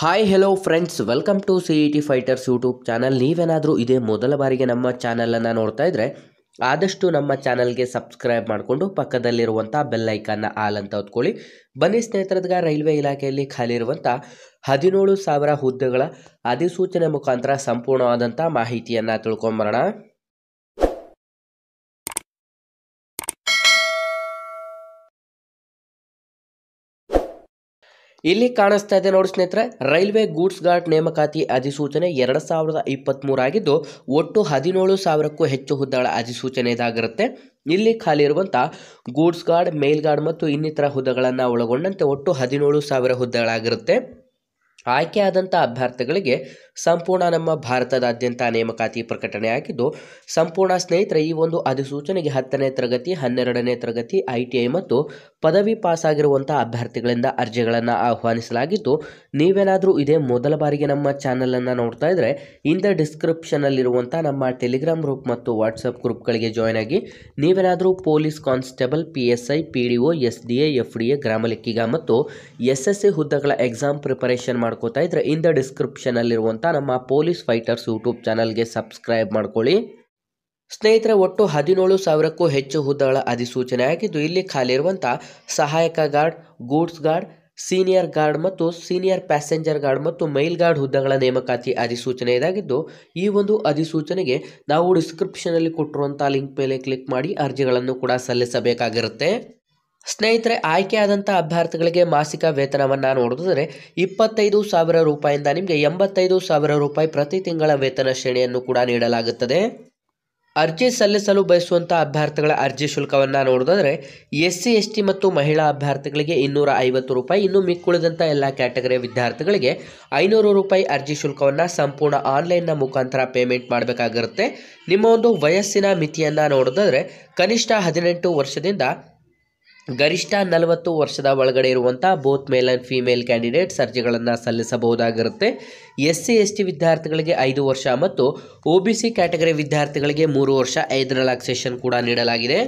hi hello friends welcome to C E T fighters YouTube channel ನೀವೇನಾದರೂ ಇದೇ ಮೊದಲ ಬಾರಿಗೆ ನಮ್ಮ ಚಾನಲನ್ನು ನೋಡ್ತಾ ಇದ್ದರೆ ಆದಷ್ಟು ನಮ್ಮ ಚಾನಲ್ಗೆ ಸಬ್ಸ್ಕ್ರೈಬ್ ಮಾಡಿಕೊಂಡು ಪಕ್ಕದಲ್ಲಿರುವಂಥ ಬೆಲ್ಲೈಕನ್ನ ಆಲ್ ಅಂತ ಹೊತ್ಕೊಳ್ಳಿ ಬನ್ನಿ ಸ್ನೇಹಿತರದ್ಗ ರೈಲ್ವೆ ಇಲಾಖೆಯಲ್ಲಿ ಖಾಲಿ ಇರುವಂಥ ಹದಿನೇಳು ಸಾವಿರ ಹುದ್ದೆಗಳ ಅಧಿಸೂಚನೆ ಮುಖಾಂತರ ಸಂಪೂರ್ಣವಾದಂಥ ಮಾಹಿತಿಯನ್ನು ತಿಳ್ಕೊಂಬರೋಣ ಇಲ್ಲಿ ಕಾಣಿಸ್ತಾ ಇದೆ ನೋಡಿ ಸ್ನೇಹಿತರೆ ರೈಲ್ವೆ ಗೂಡ್ಸ್ ಗಾರ್ಡ್ ನೇಮಕಾತಿ ಅಧಿಸೂಚನೆ ಎರಡು ಸಾವಿರದ ಆಗಿದ್ದು ಒಟ್ಟು ಹದಿನೇಳು ಸಾವಿರಕ್ಕೂ ಹೆಚ್ಚು ಹುದ್ದೆಗಳ ಅಧಿಸೂಚನೆ ಇದಾಗಿರುತ್ತೆ ಇಲ್ಲಿ ಖಾಲಿ ಇರುವಂಥ ಗೂಡ್ಸ್ ಗಾರ್ಡ್ ಮೇಲ್ಗಾರ್ಡ್ ಗಾರ್ಡ್ ಮತ್ತು ಇನ್ನಿತರ ಹುದ್ದೆಗಳನ್ನು ಒಳಗೊಂಡಂತೆ ಒಟ್ಟು ಹದಿನೇಳು ಸಾವಿರ ಹುದ್ದೆಗಳಾಗಿರುತ್ತೆ ಆಯ್ಕೆಯಾದಂಥ ಅಭ್ಯರ್ಥಿಗಳಿಗೆ ಸಂಪೂರ್ಣ ನಮ್ಮ ಭಾರತದಾದ್ಯಂತ ನೇಮಕಾತಿ ಪ್ರಕಟಣೆಯಾಗಿದ್ದು ಸಂಪೂರ್ಣ ಸ್ನೇಹಿತರ ಈ ಒಂದು ಅಧಿಸೂಚನೆಗೆ ಹತ್ತನೇ ತರಗತಿ ಹನ್ನೆರಡನೇ ತರಗತಿ ಐ ಟಿ ಐ ಮತ್ತು ಪದವಿ ಪಾಸಾಗಿರುವಂಥ ಅಭ್ಯರ್ಥಿಗಳಿಂದ ಅರ್ಜಿಗಳನ್ನು ಆಹ್ವಾನಿಸಲಾಗಿದ್ದು ನೀವೇನಾದರೂ ಇದೇ ಮೊದಲ ಬಾರಿಗೆ ನಮ್ಮ ಚಾನಲನ್ನು ನೋಡ್ತಾ ಇದ್ದರೆ ಇಂದ ಡಿಸ್ಕ್ರಿಪ್ಷನಲ್ಲಿರುವಂಥ ನಮ್ಮ ಟೆಲಿಗ್ರಾಮ್ ಗ್ರೂಪ್ ಮತ್ತು ವಾಟ್ಸಪ್ ಗ್ರೂಪ್ಗಳಿಗೆ ಜಾಯ್ನ್ ಆಗಿ ನೀವೇನಾದರೂ police constable P S I P D O S D A F D A ಗ್ರಾಮ ಲೆಕ್ಕಿಗ ಮತ್ತು ಎಸ್ ಎಸ್ ಸಿ ಹುದ್ದೆಗಳ ಎಕ್ಸಾಮ್ ಪ್ರಿಪರೇಷನ್ ಮಾಡಿ ಮಾಡ್ಕೋತಾ ಇಂದ ಡಿಸ್ಕ್ರಿಪ್ಷನಲ್ಲಿರುವಂಥ ನಮ್ಮ ಪೊಲೀಸ್ ಫೈಟರ್ಸ್ ಯೂಟ್ಯೂಬ್ ಚಾನಲ್ಗೆ ಸಬ್ಸ್ಕ್ರೈಬ್ ಮಾಡ್ಕೊಳ್ಳಿ ಸ್ನೇಹಿತರೆ ಒಟ್ಟು ಹದಿನೇಳು ಸಾವಿರಕ್ಕೂ ಹೆಚ್ಚು ಹುದ್ದೆಗಳ ಅಧಿಸೂಚನೆ ಆಗಿದ್ದು ಇಲ್ಲಿ ಖಾಲಿ ಸಹಾಯಕ guard goods guard senior guard ಮತ್ತು ಸೀನಿಯರ್ ಪ್ಯಾಸೆಂಜರ್ ಗಾರ್ಡ್ ಮತ್ತು ಮೈಲ್ ಗಾರ್ಡ್ ಹುದ್ದೆಗಳ ನೇಮಕಾತಿ ಅಧಿಸೂಚನೆ ಇದಾಗಿದ್ದು ಈ ಒಂದು ಅಧಿಸೂಚನೆಗೆ ನಾವು ಡಿಸ್ಕ್ರಿಪ್ಷನಲ್ಲಿ ಕೊಟ್ಟಿರುವಂಥ ಲಿಂಕ್ ಮೇಲೆ ಕ್ಲಿಕ್ ಮಾಡಿ ಅರ್ಜಿಗಳನ್ನು ಕೂಡ ಸಲ್ಲಿಸಬೇಕಾಗಿರುತ್ತೆ ಸ್ನೇಹಿತರೆ ಆಯ್ಕೆಯಾದಂಥ ಅಭ್ಯರ್ಥಿಗಳಿಗೆ ಮಾಸಿಕ ವೇತನವನ್ನು ನೋಡಿದ್ರೆ ಇಪ್ಪತ್ತೈದು ಸಾವಿರ ರೂಪಾಯಿಂದ ನಿಮಗೆ ಎಂಬತ್ತೈದು ಸಾವಿರ ರೂಪಾಯಿ ಪ್ರತಿ ತಿಂಗಳ ವೇತನ ಶ್ರೇಣಿಯನ್ನು ಕೂಡ ನೀಡಲಾಗುತ್ತದೆ ಅರ್ಜಿ ಸಲ್ಲಿಸಲು ಬಯಸುವಂಥ ಅಭ್ಯರ್ಥಿಗಳ ಅರ್ಜಿ ಶುಲ್ಕವನ್ನು ನೋಡೋದಾದರೆ ಎಸ್ ಸಿ ಎಸ್ ಟಿ ಮತ್ತು ಮಹಿಳಾ ಅಭ್ಯರ್ಥಿಗಳಿಗೆ ಇನ್ನೂರ ಐವತ್ತು ರೂಪಾಯಿ ಇನ್ನು ಮಿಕ್ಕುಳಿದಂಥ ಎಲ್ಲ ಕ್ಯಾಟಗರಿಯ ವಿದ್ಯಾರ್ಥಿಗಳಿಗೆ ಐನೂರು ರೂಪಾಯಿ ಅರ್ಜಿ ಶುಲ್ಕವನ್ನು ಸಂಪೂರ್ಣ ಆನ್ಲೈನ್ನ ಮುಖಾಂತರ ಪೇಮೆಂಟ್ ಮಾಡಬೇಕಾಗಿರುತ್ತೆ ನಿಮ್ಮ ಒಂದು ವಯಸ್ಸಿನ ಮಿತಿಯನ್ನು ನೋಡೋದಾದರೆ ಕನಿಷ್ಠ ಹದಿನೆಂಟು ವರ್ಷದಿಂದ ಗರಿಷ್ಠ ನಲವತ್ತು ವರ್ಷದ ಒಳಗಡೆ ಇರುವಂಥ both male and female candidates ಅರ್ಜಿಗಳನ್ನು ಸಲ್ಲಿಸಬಹುದಾಗಿರುತ್ತೆ ಎಸ್ ಸಿ ಎಸ್ ಟಿ ವಿದ್ಯಾರ್ಥಿಗಳಿಗೆ ಐದು ವರ್ಷ ಮತ್ತು ಒ ಬಿ ಸಿ ಕ್ಯಾಟಗರಿ ವಿದ್ಯಾರ್ಥಿಗಳಿಗೆ ಮೂರು ವರ್ಷ ಐದು ರಿಲ್ಯಾಕ್ಸೇಷನ್ ಕೂಡ ನೀಡಲಾಗಿದೆ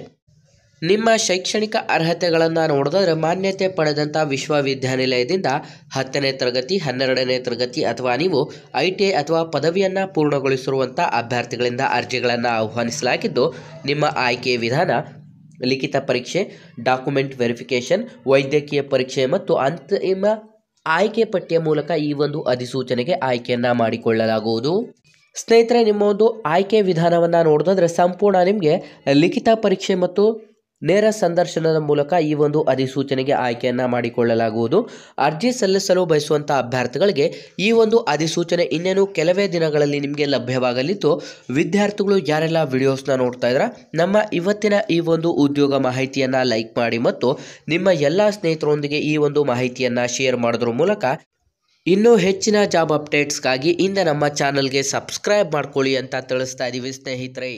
ನಿಮ್ಮ ಶೈಕ್ಷಣಿಕ ಅರ್ಹತೆಗಳನ್ನು ನೋಡಿದ್ರೆ ಮಾನ್ಯತೆ ಪಡೆದಂಥ ವಿಶ್ವವಿದ್ಯಾನಿಲಯದಿಂದ ಹತ್ತನೇ ತರಗತಿ ಹನ್ನೆರಡನೇ ತರಗತಿ ಅಥವಾ ನೀವು ಐ ಟಿ ಐ ಅಥವಾ ಪದವಿಯನ್ನು ಪೂರ್ಣಗೊಳಿಸಿರುವಂಥ ಅಭ್ಯರ್ಥಿಗಳಿಂದ ಅರ್ಜಿಗಳನ್ನು ಆಹ್ವಾನಿಸಲಾಗಿದ್ದು ನಿಮ್ಮ ಆಯ್ಕೆ ವಿಧಾನ ಲಿಖಿತ ಪರೀಕ್ಷೆ ಡಾಕ್ಯುಮೆಂಟ್ ವೆರಿಫಿಕೇಶನ್ ವೈದ್ಯಕೀಯ ಪರೀಕ್ಷೆ ಮತ್ತು ಅಂತಿಮ ಆಯ್ಕೆ ಪಟ್ಟಿಯ ಮೂಲಕ ಈ ಒಂದು ಅಧಿಸೂಚನೆಗೆ ಆಯ್ಕೆಯನ್ನು ಮಾಡಿಕೊಳ್ಳಲಾಗುವುದು ಸ್ನೇಹಿತರೆ ನಿಮ್ಮ ಒಂದು ಆಯ್ಕೆ ವಿಧಾನವನ್ನು ನೋಡೋದಾದರೆ ಸಂಪೂರ್ಣ ನಿಮಗೆ ಲಿಖಿತ ಪರೀಕ್ಷೆ ಮತ್ತು ನೇರ ಸಂದರ್ಶನದ ಮೂಲಕ ಈ ಒಂದು ಅಧಿಸೂಚನೆಗೆ ಆಯ್ಕೆಯನ್ನು ಮಾಡಿಕೊಳ್ಳಲಾಗುವುದು ಅರ್ಜಿ ಸಲ್ಲಿಸಲು ಬಯಸುವಂಥ ಅಭ್ಯರ್ಥಿಗಳಿಗೆ ಈ ಒಂದು ಅಧಿಸೂಚನೆ ಇನ್ನೇನು ಕೆಲವೇ ದಿನಗಳಲ್ಲಿ ನಿಮಗೆ ಲಭ್ಯವಾಗಲಿದ್ದು ವಿದ್ಯಾರ್ಥಿಗಳು ಯಾರೆಲ್ಲ ವಿಡಿಯೋಸ್ನ ನೋಡ್ತಾ ಇದ್ರ ನಮ್ಮ ಇವತ್ತಿನ ಈ ಒಂದು ಉದ್ಯೋಗ ಮಾಹಿತಿಯನ್ನು ಲೈಕ್ ಮಾಡಿ ಮತ್ತು ನಿಮ್ಮ ಎಲ್ಲ ಸ್ನೇಹಿತರೊಂದಿಗೆ ಈ ಒಂದು ಮಾಹಿತಿಯನ್ನು ಶೇರ್ ಮಾಡೋದ್ರ ಮೂಲಕ ಇನ್ನೂ ಹೆಚ್ಚಿನ ಜಾಬ್ ಅಪ್ಡೇಟ್ಸ್ಗಾಗಿ ಇಂದ ನಮ್ಮ ಚಾನಲ್ಗೆ ಸಬ್ಸ್ಕ್ರೈಬ್ ಮಾಡ್ಕೊಳ್ಳಿ ಅಂತ ತಿಳಿಸ್ತಾ ಇದ್ದೀವಿ ಸ್ನೇಹಿತರೆ